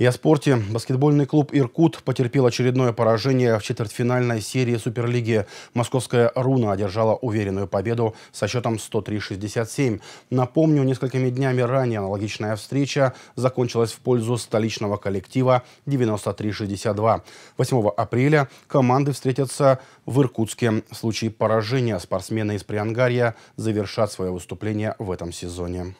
И о спорте. Баскетбольный клуб «Иркут» потерпел очередное поражение в четвертьфинальной серии Суперлиги. Московская «Руна» одержала уверенную победу со счетом 103-67. Напомню, несколькими днями ранее аналогичная встреча закончилась в пользу столичного коллектива 93-62. 8 апреля команды встретятся в Иркутске. В случае поражения спортсмены из Приангарья завершат свое выступление в этом сезоне.